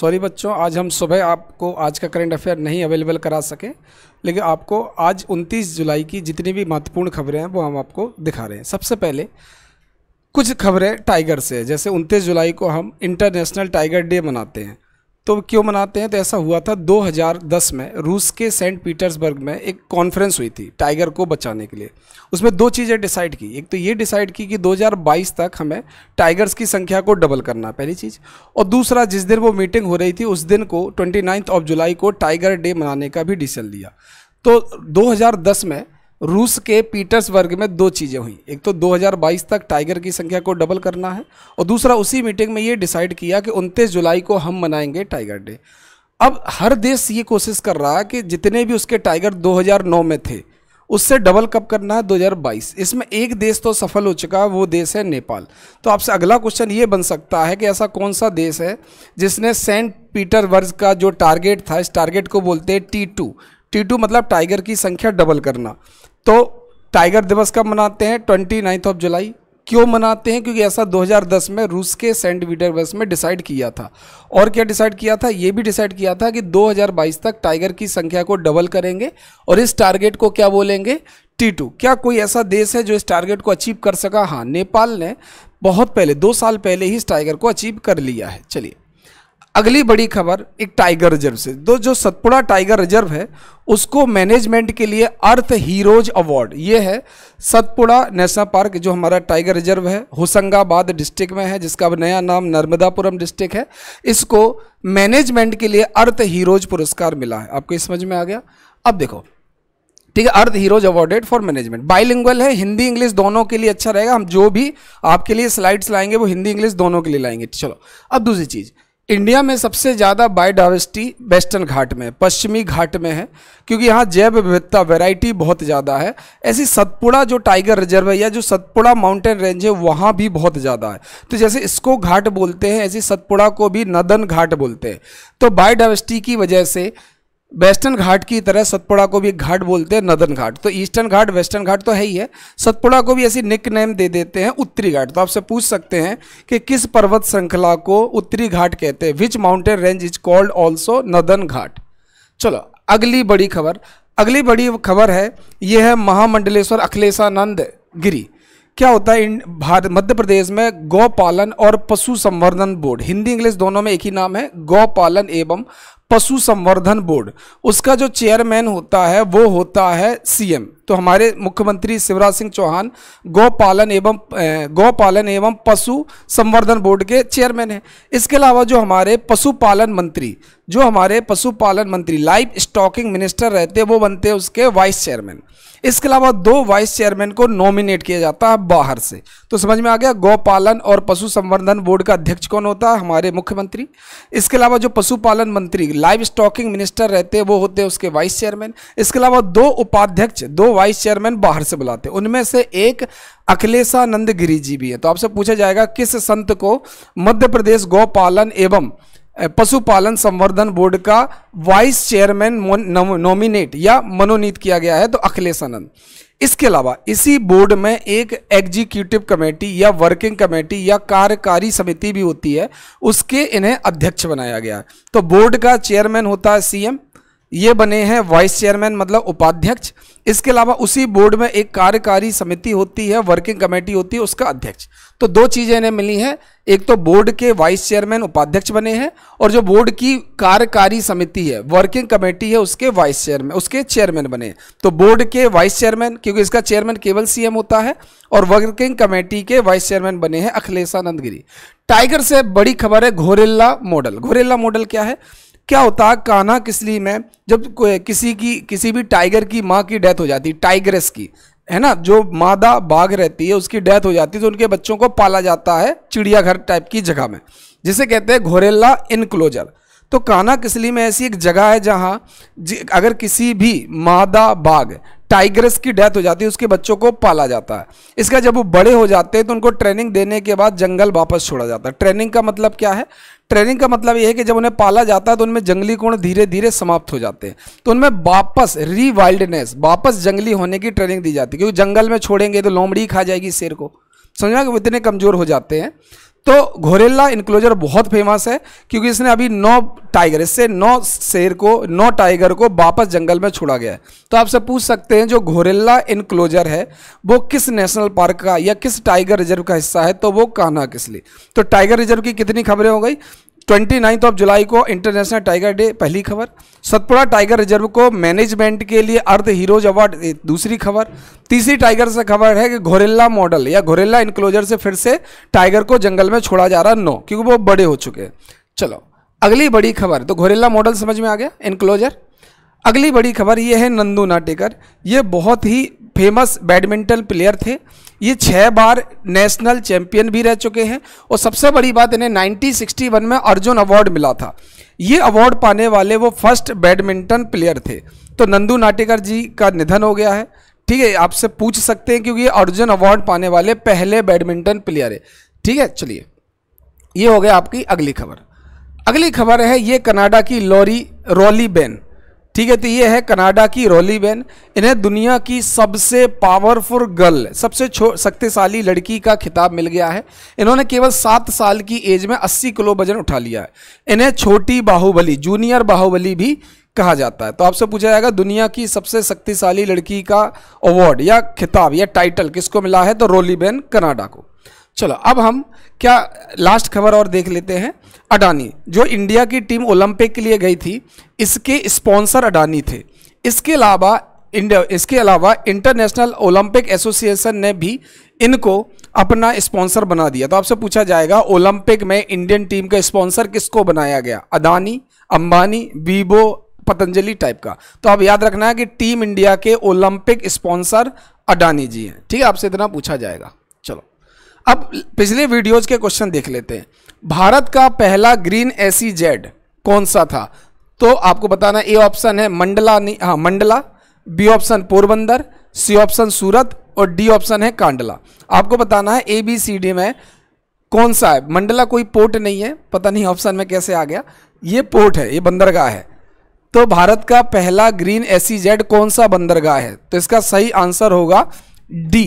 sorry बच्चों आज हम सुबह आपको आज का करंट अफेयर नहीं अवेलेबल करा सके लेकिन आपको आज 29 जुलाई की जितनी भी महत्वपूर्ण खबरें हैं वो हम आपको दिखा रहे हैं सबसे पहले कुछ खबरें टाइगर से जैसे 29 जुलाई को हम इंटरनेशनल टाइगर डे मनाते हैं तो क्यों मनाते हैं तो ऐसा हुआ था 2010 में रूस के सेंट पीटर्सबर्ग में एक कॉन्फ्रेंस हुई थी टाइगर को बचाने के लिए उसमें दो चीज़ें डिसाइड की एक तो ये डिसाइड की कि 2022 तक हमें टाइगर्स की संख्या को डबल करना पहली चीज़ और दूसरा जिस दिन वो मीटिंग हो रही थी उस दिन को ट्वेंटी ऑफ जुलाई को टाइगर डे मनाने का भी डिसीजन लिया तो दो में रूस के पीटर्सबर्ग में दो चीज़ें हुई एक तो 2022 तक टाइगर की संख्या को डबल करना है और दूसरा उसी मीटिंग में ये डिसाइड किया कि 29 जुलाई को हम मनाएंगे टाइगर डे अब हर देश ये कोशिश कर रहा है कि जितने भी उसके टाइगर 2009 में थे उससे डबल कब करना है 2022 इसमें एक देश तो सफल हो चुका है वो देश है नेपाल तो आपसे अगला क्वेश्चन ये बन सकता है कि ऐसा कौन सा देश है जिसने सेंट वर्ज का जो टारगेट था इस टारगेट को बोलते हैं टी टू टी टू मतलब टाइगर की संख्या डबल करना तो टाइगर दिवस कब मनाते हैं ट्वेंटी नाइन्थ ऑफ जुलाई क्यों मनाते हैं क्योंकि ऐसा 2010 में रूस के सेंट पीटर्सबर्ग में डिसाइड किया था और क्या डिसाइड किया था ये भी डिसाइड किया था कि 2022 तक टाइगर की संख्या को डबल करेंगे और इस टारगेट को क्या बोलेंगे टी टू क्या कोई ऐसा देश है जो इस टारगेट को अचीव कर सका हाँ नेपाल ने बहुत पहले दो साल पहले ही इस टाइगर को अचीव कर लिया है चलिए अगली बड़ी खबर एक टाइगर रिजर्व से तो जो सतपुड़ा टाइगर रिजर्व है उसको मैनेजमेंट के लिए अर्थ हीरोज अवार्ड ये है सतपुड़ा नेशनल पार्क जो हमारा टाइगर रिजर्व है होशंगाबाद डिस्ट्रिक्ट में है जिसका अब नया नाम नर्मदापुरम डिस्ट्रिक्ट है इसको मैनेजमेंट के लिए अर्थ हीरोज पुरस्कार मिला है आपको समझ में आ गया अब देखो ठीक है earth heroes awarded for management bilingual है हिंदी इंग्लिश दोनों के लिए अच्छा रहेगा हम जो भी आपके लिए स्लाइड्स लाएंगे वो हिंदी इंग्लिश दोनों के लिए लाएंगे चलो अब दूसरी चीज़ इंडिया में सबसे ज़्यादा बायोडावर्सिटी वेस्टर्न घाट में पश्चिमी घाट में है क्योंकि यहाँ जैव विविधता वैरायटी बहुत ज़्यादा है ऐसी सतपुड़ा जो टाइगर रिजर्व है या जो सतपुड़ा माउंटेन रेंज है वहाँ भी बहुत ज़्यादा है तो जैसे इसको घाट बोलते हैं ऐसी सतपुड़ा को भी नदन घाट बोलते हैं तो बायोडाइवर्सिटी की वजह से वेस्टर्न घाट की तरह सतपुड़ा को भी घाट बोलते हैं नदन घाट तो ईस्टर्न घाट वेस्टर्न घाट तो है ही है सतपुड़ा को भी ऐसी निक नेम दे देते हैं उत्तरी घाट तो आपसे पूछ सकते हैं कि किस पर्वत श्रृंखला को उत्तरी घाट कहते हैं which mountain range is called also northern ghat चलो अगली बड़ी खबर अगली बड़ी खबर है यह है महामंडलेश्वर अखिलेशानंद गिरी क्या होता है भारत मध्य प्रदेश में गौ पालन और पशु संवर्धन बोर्ड हिंदी इंग्लिश दोनों में एक ही नाम है गौ पालन एवं पशु संवर्धन बोर्ड उसका जो चेयरमैन होता है वो होता है सीएम तो हमारे मुख्यमंत्री शिवराज सिंह चौहान गौपालन एवं गौपालन एवं पशु संवर्धन बोर्ड के चेयरमैन हैं इसके अलावा जो हमारे पशुपालन मंत्री जो हमारे पशुपालन मंत्री लाइफ स्टॉकिंग मिनिस्टर रहते वो बनते हैं उसके वाइस चेयरमैन इसके अलावा दो वाइस चेयरमैन को नॉमिनेट किया जाता है बाहर से तो समझ में आ गया गौपालन और पशु संवर्धन बोर्ड का अध्यक्ष कौन होता है हमारे मुख्यमंत्री इसके अलावा जो पशुपालन मंत्री लाइव स्टॉकिंग मिनिस्टर रहते वो होते उसके वाइस चेयरमैन इसके अलावा दो उपाध्यक्ष दो वाइस चेयरमैन बाहर से बुलाते उनमें से एक अखिलेशानंद गिरी जी भी है तो आपसे पूछा जाएगा किस संत को मध्य प्रदेश गौपालन एवं पशुपालन संवर्धन बोर्ड का वाइस चेयरमैन नॉमिनेट या मनोनीत किया गया है तो अखिलेश आनंद इसके अलावा इसी बोर्ड में एक एग्जीक्यूटिव कमेटी या वर्किंग कमेटी या कार्यकारी समिति भी होती है उसके इन्हें अध्यक्ष बनाया गया है तो बोर्ड का चेयरमैन होता है सीएम ये बने हैं वाइस चेयरमैन मतलब उपाध्यक्ष इसके अलावा उसी बोर्ड में एक कार्यकारी समिति होती है वर्किंग कमेटी होती है उसका अध्यक्ष तो दो चीज़ें इन्हें मिली हैं एक तो बोर्ड के वाइस चेयरमैन उपाध्यक्ष बने हैं और जो बोर्ड की कार्यकारी समिति है वर्किंग कमेटी है उसके वाइस चेयरमैन उसके चेयरमैन बने हैं तो बोर्ड के वाइस चेयरमैन क्योंकि इसका चेयरमैन केवल सीएम होता है और वर्किंग कमेटी के वाइस चेयरमैन बने हैं अखिलेशानंद गिरी टाइगर से बड़ी खबर है घोरेला मॉडल घोरेला मॉडल क्या है क्या होता है काना किसली में जब किसी की किसी भी टाइगर की माँ की डेथ हो जाती है टाइगरस की है ना जो मादा बाघ रहती है उसकी डेथ हो जाती है तो उनके बच्चों को पाला जाता है चिड़ियाघर टाइप की जगह में जिसे कहते हैं घोरेला इनक्लोजर तो काना किसली में ऐसी एक जगह है जहाँ अगर किसी भी मादा बाघ टाइगरस की डेथ हो जाती है उसके बच्चों को पाला जाता है इसका जब वो बड़े हो जाते हैं तो उनको ट्रेनिंग देने के बाद जंगल वापस छोड़ा जाता है ट्रेनिंग का मतलब क्या है ट्रेनिंग का मतलब यह है कि जब उन्हें पाला जाता है तो उनमें जंगली गुण धीरे धीरे समाप्त हो जाते हैं तो उनमें वापस रीवाइल्डनेस वापस जंगली होने की ट्रेनिंग दी जाती है क्योंकि जंगल में छोड़ेंगे तो लोमड़ी खा जाएगी शेर को समझना कि वो इतने कमज़ोर हो जाते हैं तो घोरेला इंक्लोजर बहुत फेमस है क्योंकि इसने अभी नौ टाइगर इससे नौ शेर को नौ टाइगर को वापस जंगल में छोड़ा गया है तो आपसे पूछ सकते हैं जो घोरेला इनक्लोजर है वो किस नेशनल पार्क का या किस टाइगर रिजर्व का हिस्सा है तो वो कहना किस लिए तो टाइगर रिजर्व की कितनी खबरें हो गई ट्वेंटी नाइन्थ ऑफ जुलाई को इंटरनेशनल टाइगर डे पहली खबर सतपुड़ा टाइगर रिजर्व को मैनेजमेंट के लिए अर्ध हीरोज अवार्ड दूसरी खबर तीसरी टाइगर से खबर है कि घोरेला मॉडल या घोरेला इंक्लोजर से फिर से टाइगर को जंगल में छोड़ा जा रहा नो क्योंकि वो बड़े हो चुके हैं चलो अगली बड़ी खबर तो घोरेला मॉडल समझ में आ गया इंक्लोजर अगली बड़ी खबर ये है नंदू नाटेकर ये बहुत ही फेमस बैडमिंटन प्लेयर थे ये छः बार नेशनल चैंपियन भी रह चुके हैं और सबसे बड़ी बात इन्हें 1961 में अर्जुन अवार्ड मिला था ये अवार्ड पाने वाले वो फर्स्ट बैडमिंटन प्लेयर थे तो नंदू नाटेकर जी का निधन हो गया है ठीक है आपसे पूछ सकते हैं क्योंकि ये अर्जुन अवार्ड पाने वाले पहले बैडमिंटन प्लेयर है ठीक है चलिए ये हो गया आपकी अगली खबर अगली खबर है ये कनाडा की लॉरी रॉली बेन ठीक है तो ये है कनाडा की रोली बेन इन्हें दुनिया की सबसे पावरफुल गर्ल सबसे शक्तिशाली लड़की का खिताब मिल गया है इन्होंने केवल सात साल की एज में अस्सी किलो वजन उठा लिया है इन्हें छोटी बाहुबली जूनियर बाहुबली भी कहा जाता है तो आपसे पूछा जाएगा दुनिया की सबसे शक्तिशाली लड़की का अवार्ड या खिताब या टाइटल किसको मिला है तो रोली बेन कनाडा को चलो अब हम क्या लास्ट खबर और देख लेते हैं अडानी जो इंडिया की टीम ओलंपिक के लिए गई थी इसके स्पॉन्सर अडानी थे इसके अलावा इंडिया इसके अलावा इंटरनेशनल ओलंपिक एसोसिएशन ने भी इनको अपना स्पॉन्सर बना दिया तो आपसे पूछा जाएगा ओलंपिक में इंडियन टीम का स्पॉन्सर किसको बनाया गया अदानी अंबानी बीबो पतंजलि टाइप का तो आप याद रखना है कि टीम इंडिया के ओलंपिक स्पॉन्सर अडानी जी हैं ठीक है आपसे इतना पूछा जाएगा अब पिछले वीडियोज के क्वेश्चन देख लेते हैं भारत का पहला ग्रीन एसी जेड कौन सा था तो आपको बताना ए ऑप्शन है मंडला हाँ Mandla B option Porbandar C option Surat और डी ऑप्शन है कांडला आपको बताना है ए बी सी डी में कौन सा है मंडला कोई पोर्ट नहीं है पता नहीं ऑप्शन में कैसे आ गया ये पोर्ट है ये बंदरगाह है तो भारत का पहला ग्रीन एसी जेड कौन सा बंदरगाह है तो इसका सही आंसर होगा डी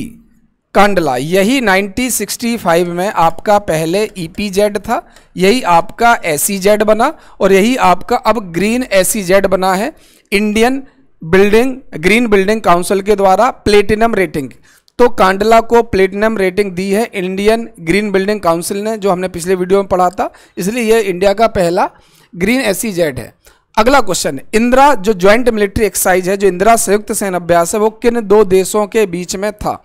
कांडला यही 1965 में आपका पहले ई e था यही आपका एसीजेड e बना और यही आपका अब ग्रीन एसीजेड e बना है Indian building green building council के द्वारा प्लेटिनम रेटिंग तो कांडला को प्लेटिनम रेटिंग दी है इंडियन ग्रीन बिल्डिंग काउंसिल ने जो हमने पिछले वीडियो में पढ़ा था इसलिए यह इंडिया का पहला ग्रीन एसीजेड है अगला क्वेश्चन इंदिरा जो ज्वाइंट मिलिट्री एक्सरसाइज है जो इंदिरा संयुक्त सेना अभ्यास है वो किन दो देशों के बीच में था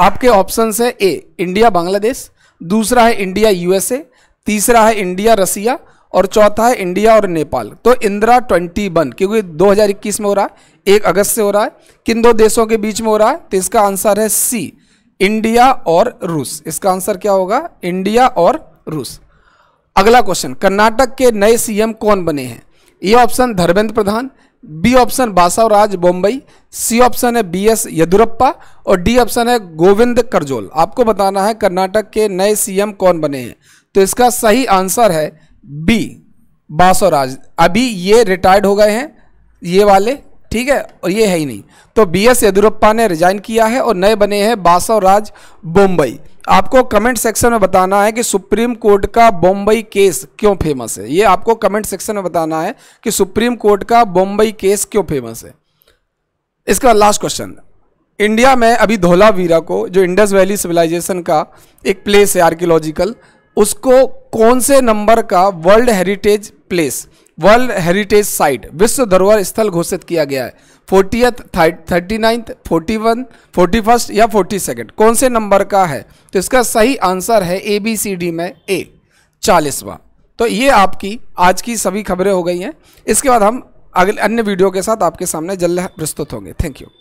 आपके ऑप्शन है ए इंडिया बांग्लादेश दूसरा है इंडिया यूएसए तीसरा है इंडिया रसिया और चौथा है इंडिया और नेपाल तो इंदिरा ट्वेंटी वन क्योंकि 2021 में हो रहा है एक अगस्त से हो रहा है किन दो देशों के बीच में हो रहा है तो इसका आंसर है सी इंडिया और रूस इसका आंसर क्या होगा इंडिया और रूस अगला क्वेश्चन कर्नाटक के नए सीएम कौन बने हैं ये option Dharmendra Pradhan B option Basavaraj Bommai C option है बी एस येदुरप्पा और डी ऑप्शन है गोविंद करजोल आपको बताना है कर्नाटक के नए सीएम कौन बने हैं तो इसका सही आंसर है बी बासवराज अभी ये रिटायर्ड हो गए हैं ये वाले ठीक है और ये है ही नहीं तो बी एस येदुरप्पा ने रिजाइन किया है और नए बने हैं बासवराज बोम्बई आपको कमेंट सेक्शन में बताना है कि सुप्रीम कोर्ट का बॉम्बई केस क्यों फेमस है ये आपको कमेंट सेक्शन में बताना है कि सुप्रीम कोर्ट का बॉम्बई केस क्यों फेमस है इसका लास्ट क्वेश्चन इंडिया में अभी धोलावीरा को जो इंडस वैली सिविलाइजेशन का एक प्लेस है आर्कियोलॉजिकल उसको कौन से नंबर का world heritage place world heritage site विश्व धरोहर स्थल घोषित किया गया है fortieth thirty ninth forty one forty first या फोर्टी सेकेंड कौन से नंबर का है तो इसका सही आंसर है ए बी सी डी में ए चालीसवा तो ये आपकी आज की सभी खबरें हो गई हैं इसके बाद हम अगले अन्य वीडियो के साथ आपके सामने जल्द प्रस्तुत होंगे थैंक यू